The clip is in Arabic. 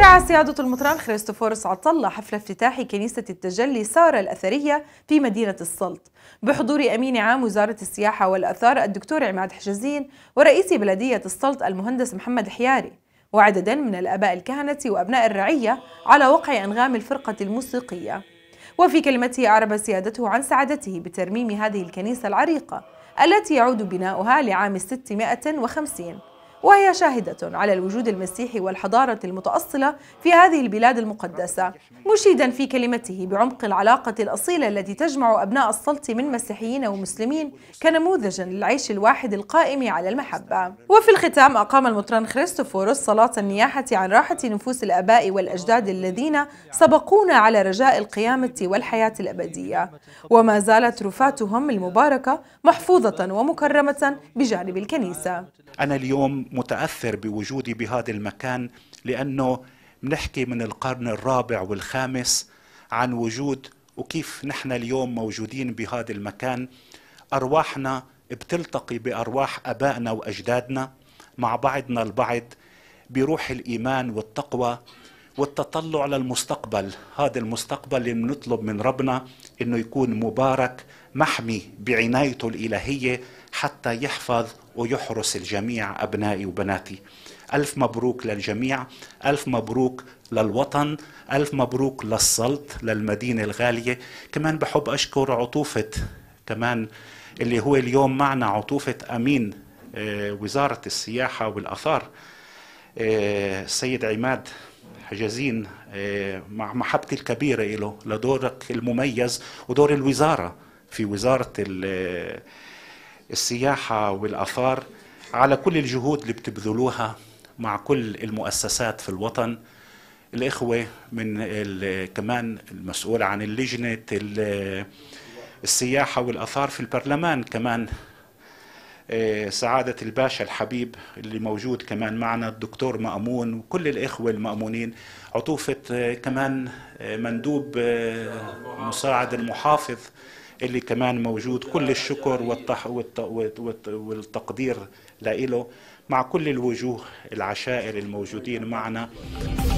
رعى سيادة المطران خريستوفورس عطلة حفل افتتاح كنيسة التجلي سارة الأثرية في مدينة السلط بحضور أمين عام وزارة السياحة والأثار الدكتور عماد حجازين ورئيس بلدية السلط المهندس محمد حياري وعددا من الآباء الكهنة وأبناء الرعية على وقع أنغام الفرقة الموسيقية وفي كلمته أعرب سيادته عن سعادته بترميم هذه الكنيسة العريقة التي يعود بناؤها لعام 650 وهي شاهدة على الوجود المسيحي والحضارة المتأصلة في هذه البلاد المقدسة مشيدا في كلمته بعمق العلاقة الأصيلة التي تجمع أبناء السلط من مسيحيين ومسلمين كنموذجا للعيش الواحد القائم على المحبة وفي الختام أقام المطران خريستوفورس صلاة النياحة عن راحة نفوس الآباء والأجداد الذين سبقونا على رجاء القيامة والحياة الأبدية وما زالت رفاتهم المباركة محفوظة ومكرمة بجانب الكنيسة أنا اليوم متاثر بوجودي بهذا المكان لانه بنحكي من القرن الرابع والخامس عن وجود وكيف نحن اليوم موجودين بهذا المكان ارواحنا بتلتقي بارواح ابائنا واجدادنا مع بعضنا البعض بروح الايمان والتقوى والتطلع للمستقبل هذا المستقبل اللي بنطلب من ربنا انه يكون مبارك محمي بعنايته الالهيه حتى يحفظ ويحرس الجميع ابنائي وبناتي الف مبروك للجميع الف مبروك للوطن الف مبروك للسلط للمدينه الغاليه كمان بحب اشكر عطوفه كمان اللي هو اليوم معنا عطوفه امين آه، وزاره السياحه والاثار السيد آه، عماد حجازين آه، مع محبتي الكبيرة له لدورك المميز ودور الوزارة في وزارة آه، السياحة والأثار على كل الجهود اللي بتبذلوها مع كل المؤسسات في الوطن الإخوة من آه، كمان المسؤول عن اللجنة السياحة والأثار في البرلمان كمان آه، سعادة الباشا الحبيب اللي موجود كمان معنا الدكتور مأمون وكل الإخوة المأمونين عطوفة آه، كمان آه، مندوب مساعد المحافظ اللي كمان موجود كل الشكر والتح... والتقدير لإله مع كل الوجوه العشائر الموجودين معنا